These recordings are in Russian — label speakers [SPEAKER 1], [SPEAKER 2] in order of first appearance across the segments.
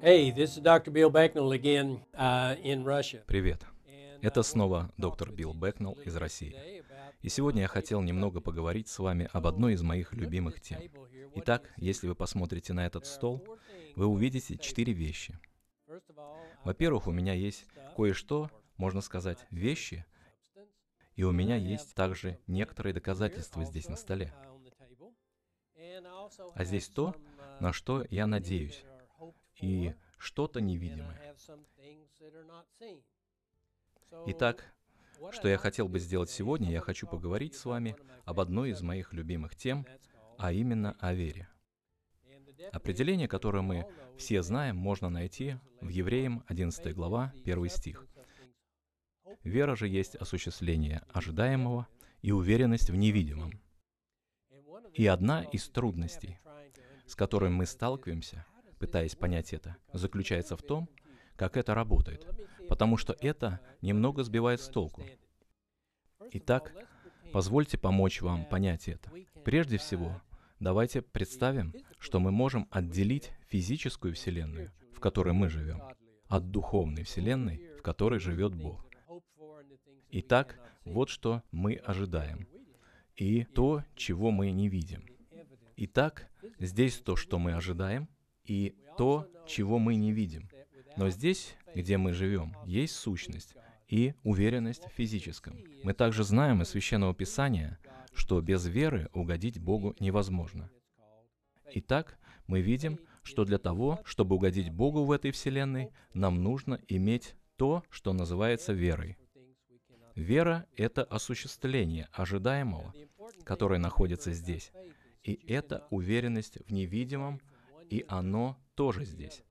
[SPEAKER 1] Hey, this is Dr. Bill Becknell again uh, in Russia. Привет. Это uh, снова доктор Билл Бэкнелл из России. И сегодня я хотел немного поговорить с вами об одной из моих любимых тем. Итак, если вы посмотрите на этот стол, вы увидите четыре вещи. Во-первых, у меня есть кое-что, можно сказать, вещи, и у меня есть также некоторые доказательства здесь на столе. Uh, а здесь то, на uh, что я надеюсь и что-то невидимое. Итак, что я хотел бы сделать сегодня, я хочу поговорить с вами об одной из моих любимых тем, а именно о вере. Определение, которое мы все знаем, можно найти в Евреям 11 глава, 1 стих. Вера же есть осуществление ожидаемого и уверенность в невидимом. И одна из трудностей, с которой мы сталкиваемся – пытаясь понять это, заключается в том, как это работает, потому что это немного сбивает с толку. Итак, позвольте помочь вам понять это. Прежде всего, давайте представим, что мы можем отделить физическую Вселенную, в которой мы живем, от духовной Вселенной, в которой живет Бог. Итак, вот что мы ожидаем, и то, чего мы не видим. Итак, здесь то, что мы ожидаем, и то, чего мы не видим. Но здесь, где мы живем, есть сущность и уверенность в физическом. Мы также знаем из Священного Писания, что без веры угодить Богу невозможно. Итак, мы видим, что для того, чтобы угодить Богу в этой Вселенной, нам нужно иметь то, что называется верой. Вера — это осуществление ожидаемого, которое находится здесь. И это уверенность в невидимом, и оно тоже здесь.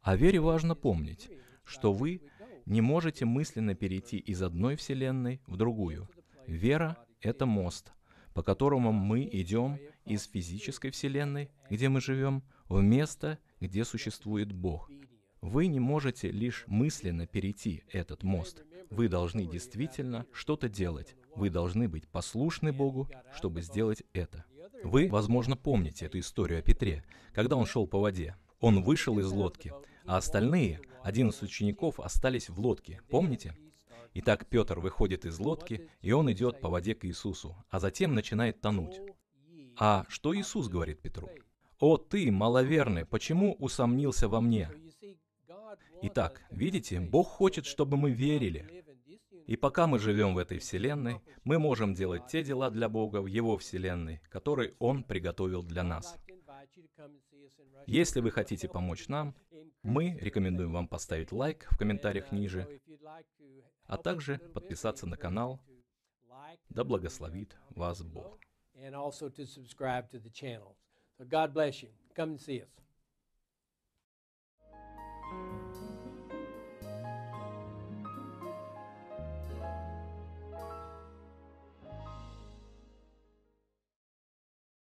[SPEAKER 1] О а вере важно помнить, что вы не можете мысленно перейти из одной вселенной в другую. Вера — это мост, по которому мы идем из физической вселенной, где мы живем, в место, где существует Бог — вы не можете лишь мысленно перейти этот мост. Вы должны действительно что-то делать. Вы должны быть послушны Богу, чтобы сделать это. Вы, возможно, помните эту историю о Петре, когда он шел по воде. Он вышел из лодки, а остальные, один из учеников, остались в лодке. Помните? Итак, Петр выходит из лодки, и он идет по воде к Иисусу, а затем начинает тонуть. А что Иисус говорит Петру? «О ты, маловерный, почему усомнился во мне? Итак, видите, Бог хочет, чтобы мы верили. И пока мы живем в этой вселенной, мы можем делать те дела для Бога в Его вселенной, которые Он приготовил для нас. Если вы хотите помочь нам, мы рекомендуем вам поставить лайк в комментариях ниже, а также подписаться на канал. Да благословит вас Бог. and also to subscribe to the channel. So God bless you. Come and see us.